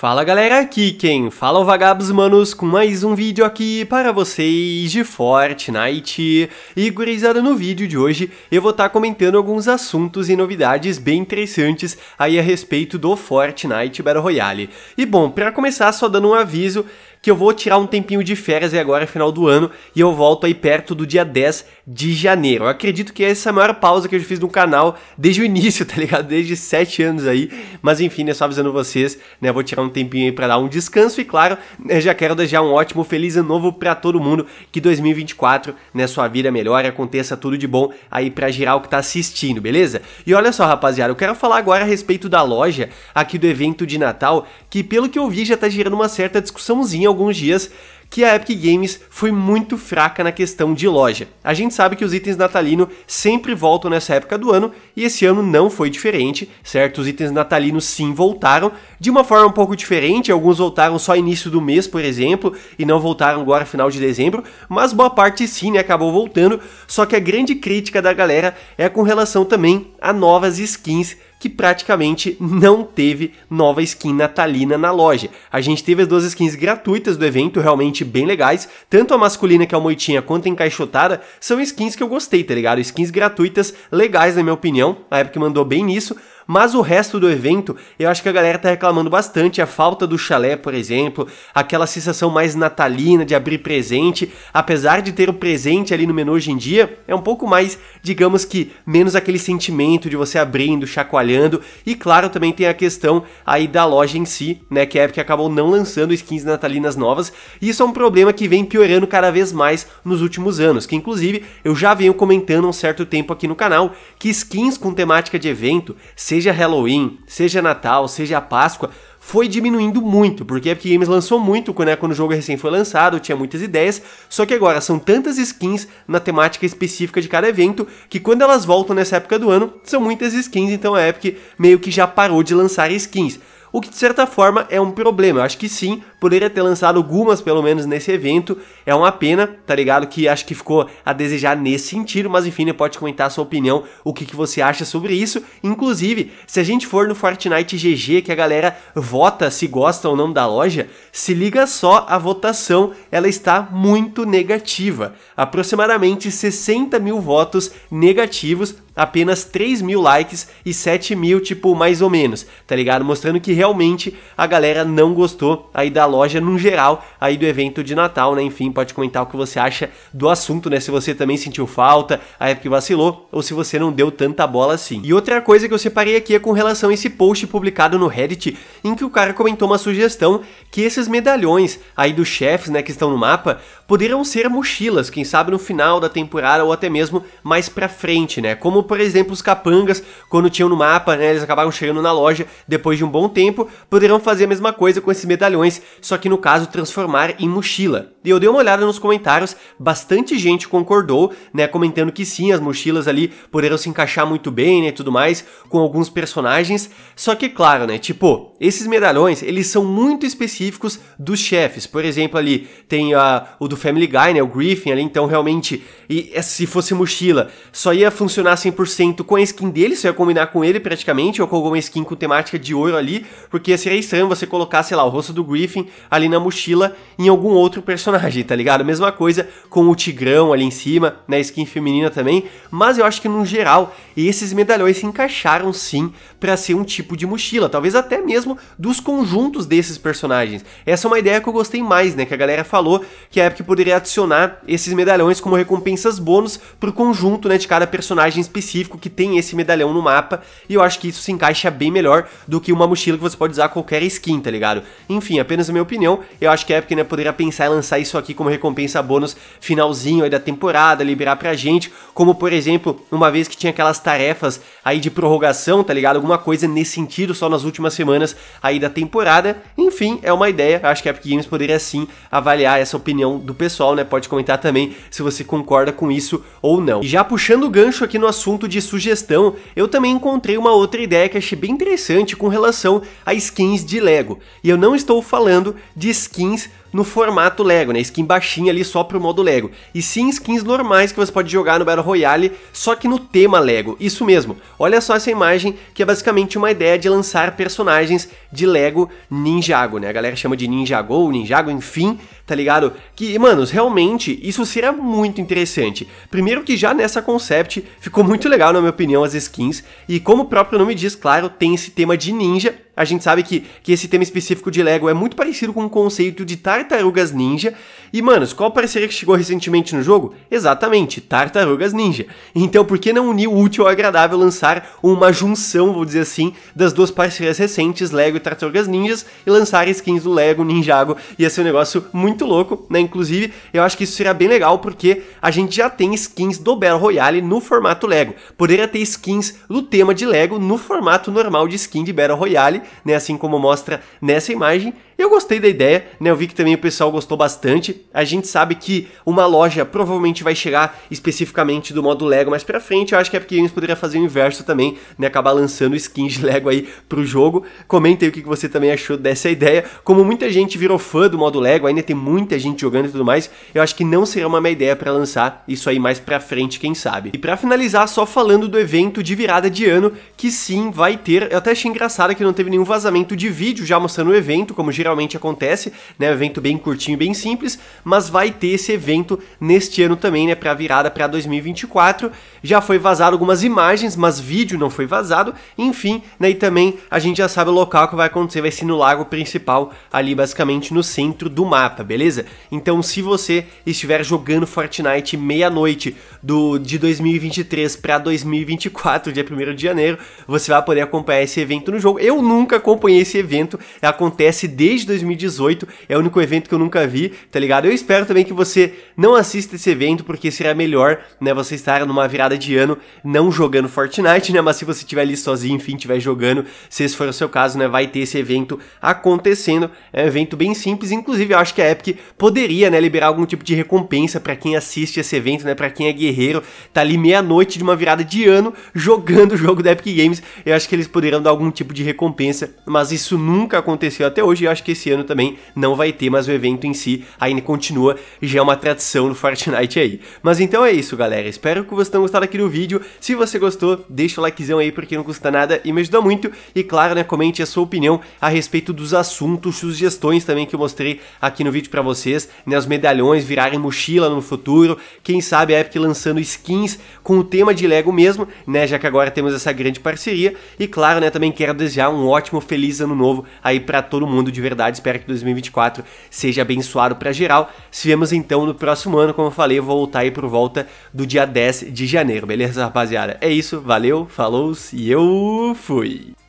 Fala galera, aqui quem fala é o Vagabos Manos com mais um vídeo aqui para vocês de Fortnite. E gurizada, no vídeo de hoje eu vou estar tá comentando alguns assuntos e novidades bem interessantes aí a respeito do Fortnite Battle Royale. E bom, para começar só dando um aviso que eu vou tirar um tempinho de férias e é agora é final do ano e eu volto aí perto do dia 10 de janeiro. Eu acredito que essa é a maior pausa que eu já fiz no canal desde o início, tá ligado? Desde 7 anos aí. Mas enfim, né, só avisando vocês, né, vou tirar um tempinho aí para dar um descanso e claro, né, já quero desejar um ótimo feliz ano novo para todo mundo, que 2024, né, sua vida melhore, aconteça tudo de bom aí para geral que tá assistindo, beleza? E olha só, rapaziada, eu quero falar agora a respeito da loja aqui do evento de Natal, que pelo que eu vi já tá gerando uma certa discussãozinha alguns dias que a Epic Games foi muito fraca na questão de loja. A gente sabe que os itens natalino sempre voltam nessa época do ano e esse ano não foi diferente, certo? Os itens natalinos sim voltaram de uma forma um pouco diferente, alguns voltaram só início do mês, por exemplo, e não voltaram agora final de dezembro, mas boa parte sim né, acabou voltando. Só que a grande crítica da galera é com relação também a novas skins que praticamente não teve nova skin natalina na loja. A gente teve as duas skins gratuitas do evento, realmente realmente bem legais. Tanto a masculina, que é a moitinha, quanto a encaixotada, são skins que eu gostei, tá ligado? Skins gratuitas, legais na minha opinião. A época mandou bem nisso. Mas o resto do evento, eu acho que a galera tá reclamando bastante. A falta do chalé, por exemplo, aquela sensação mais natalina de abrir presente. Apesar de ter o presente ali no menu hoje em dia, é um pouco mais, digamos que, menos aquele sentimento de você abrindo, chacoalhando. E claro, também tem a questão aí da loja em si, né? Que é a Epic acabou não lançando skins natalinas novas. E isso é um problema que vem piorando cada vez mais nos últimos anos. Que inclusive eu já venho comentando há um certo tempo aqui no canal que skins com temática de evento, seja Halloween, seja Natal, seja Páscoa, foi diminuindo muito, porque a Epic Games lançou muito né, quando o jogo recém foi lançado, tinha muitas ideias, só que agora são tantas skins na temática específica de cada evento que quando elas voltam nessa época do ano, são muitas skins, então a Epic meio que já parou de lançar skins. O que de certa forma é um problema. Eu acho que sim, poderia ter lançado algumas pelo menos nesse evento. É uma pena, tá ligado? Que acho que ficou a desejar nesse sentido, mas enfim, né, pode comentar a sua opinião, o que, que você acha sobre isso. Inclusive, se a gente for no Fortnite GG, que a galera vota se gosta ou não da loja, se liga só a votação, ela está muito negativa. Aproximadamente 60 mil votos negativos apenas 3 mil likes e 7 mil, tipo, mais ou menos, tá ligado? Mostrando que realmente a galera não gostou aí da loja no geral, aí do evento de Natal, né? Enfim, pode comentar o que você acha do assunto, né? Se você também sentiu falta, a época vacilou, ou se você não deu tanta bola assim. E outra coisa que eu separei aqui é com relação a esse post publicado no Reddit, em que o cara comentou uma sugestão que esses medalhões aí dos chefes, né, que estão no mapa, poderiam ser mochilas, quem sabe no final da temporada ou até mesmo mais pra frente, né? Como por exemplo, os capangas, quando tinham no mapa, né, eles acabaram chegando na loja depois de um bom tempo, poderão fazer a mesma coisa com esses medalhões, só que no caso transformar em mochila. E eu dei uma olhada nos comentários, bastante gente concordou, né, comentando que sim, as mochilas ali poderão se encaixar muito bem, né, tudo mais, com alguns personagens, só que claro, né, tipo, esses medalhões, eles são muito específicos dos chefes, por exemplo, ali tem a o do Family Guy, né, o Griffin ali, então realmente, e é, se fosse mochila, só ia funcionar 100% com a skin dele, você ia combinar com ele praticamente, ou com alguma skin com temática de ouro ali, porque seria estranho você colocar, sei lá, o rosto do Griffin ali na mochila em algum outro personagem, tá ligado? Mesma coisa com o Tigrão ali em cima, na né, skin feminina também, mas eu acho que no geral, esses medalhões se encaixaram sim para ser um tipo de mochila, talvez até mesmo dos conjuntos desses personagens. Essa é uma ideia que eu gostei mais, né, que a galera falou que é a Epic poderia adicionar esses medalhões como recompensas bônus pro conjunto, né, de cada personagem específico específico que tem esse medalhão no mapa, e eu acho que isso se encaixa bem melhor do que uma mochila que você pode usar qualquer skin, tá ligado? Enfim, apenas a minha opinião, eu acho que a Epic né, poderia pensar em lançar isso aqui como recompensa bônus finalzinho aí da temporada, liberar pra gente, como por exemplo, uma vez que tinha aquelas tarefas aí de prorrogação, tá ligado? Alguma coisa nesse sentido só nas últimas semanas aí da temporada. Enfim, é uma ideia, eu acho que a Epic Games poderia sim avaliar essa opinião do pessoal, né? Pode comentar também se você concorda com isso ou não. E já puxando o gancho aqui no assunto assunto de sugestão, eu também encontrei uma outra ideia que achei bem interessante com relação a skins de Lego. E eu não estou falando de skins no formato Lego, né? Skin baixinha ali só pro modo Lego. E sim skins normais que você pode jogar no Battle Royale, só que no tema Lego. Isso mesmo. Olha só essa imagem, que é basicamente uma ideia de lançar personagens de Lego Ninjago, né? A galera chama de Ninjago, Ninjago, enfim, tá ligado? Que, manos, realmente isso seria muito interessante. Primeiro que já nessa concept ficou muito legal, na minha opinião, as skins. E como o próprio nome diz, claro, tem esse tema de ninja a gente sabe que, que esse tema específico de Lego é muito parecido com o conceito de tartarugas ninja. E, manos, qual parceria que chegou recentemente no jogo? Exatamente, tartarugas ninja. Então, por que não unir o útil ao agradável lançar uma junção, vou dizer assim, das duas parcerias recentes, Lego e tartarugas ninjas, e lançar skins do Lego Ninjago? Ia ser um negócio muito louco, né? Inclusive, eu acho que isso seria bem legal porque a gente já tem skins do Battle Royale no formato Lego. Poderia ter skins do tema de Lego no formato normal de skin de Battle Royale né? Assim como mostra nessa imagem. Eu gostei da ideia, né? Eu vi que também o pessoal gostou bastante. A gente sabe que uma loja provavelmente vai chegar especificamente do modo Lego mais pra frente. Eu acho que a porque eles poderia fazer o inverso também, né? Acabar lançando skins de Lego aí pro jogo. Comenta aí o que você também achou dessa ideia. Como muita gente virou fã do modo Lego, ainda tem muita gente jogando e tudo mais, eu acho que não seria uma má ideia para lançar isso aí mais pra frente, quem sabe. E para finalizar, só falando do evento de virada de ano, que sim, vai ter. Eu até achei engraçado que não teve nenhum nenhum vazamento de vídeo já mostrando o evento, como geralmente acontece, né? Um evento bem curtinho, bem simples, mas vai ter esse evento neste ano também, né? Para virada para 2024. Já foi vazado algumas imagens, mas vídeo não foi vazado. Enfim, né? E também a gente já sabe o local que vai acontecer, vai ser no lago principal, ali basicamente no centro do mapa, beleza? Então, se você estiver jogando Fortnite meia-noite do de 2023 para 2024, dia 1 de janeiro, você vai poder acompanhar esse evento no jogo. Eu nunca nunca acompanhei esse evento, acontece desde 2018, é o único evento que eu nunca vi, tá ligado? Eu espero também que você não assista esse evento, porque será melhor, né, você estar numa virada de ano não jogando Fortnite, né, mas se você estiver ali sozinho, enfim, estiver jogando, se esse for o seu caso, né, vai ter esse evento acontecendo, é um evento bem simples, inclusive eu acho que a Epic poderia, né, liberar algum tipo de recompensa para quem assiste esse evento, né, para quem é guerreiro, tá ali meia-noite de uma virada de ano jogando o jogo da Epic Games, eu acho que eles poderiam dar algum tipo de recompensa mas isso nunca aconteceu até hoje e eu acho que esse ano também não vai ter, mas o evento em si ainda continua, já é uma tradição no Fortnite aí. Mas então é isso, galera. Espero que vocês tenham gostado aqui do vídeo. Se você gostou, deixa o likezão aí porque não custa nada e me ajuda muito. E claro, né, comente a sua opinião a respeito dos assuntos, sugestões também que eu mostrei aqui no vídeo para vocês, né, os medalhões virarem mochila no futuro, quem sabe a Epic lançando skins com o tema de Lego mesmo, né, já que agora temos essa grande parceria. E claro, né, também quero desejar um ótimo ótimo, feliz ano novo aí para todo mundo de verdade. Espero que 2024 seja abençoado para geral. Se vemos então no próximo ano, como eu falei, eu vou voltar aí por volta do dia 10 de janeiro, beleza, rapaziada? É isso, valeu, falou e eu fui!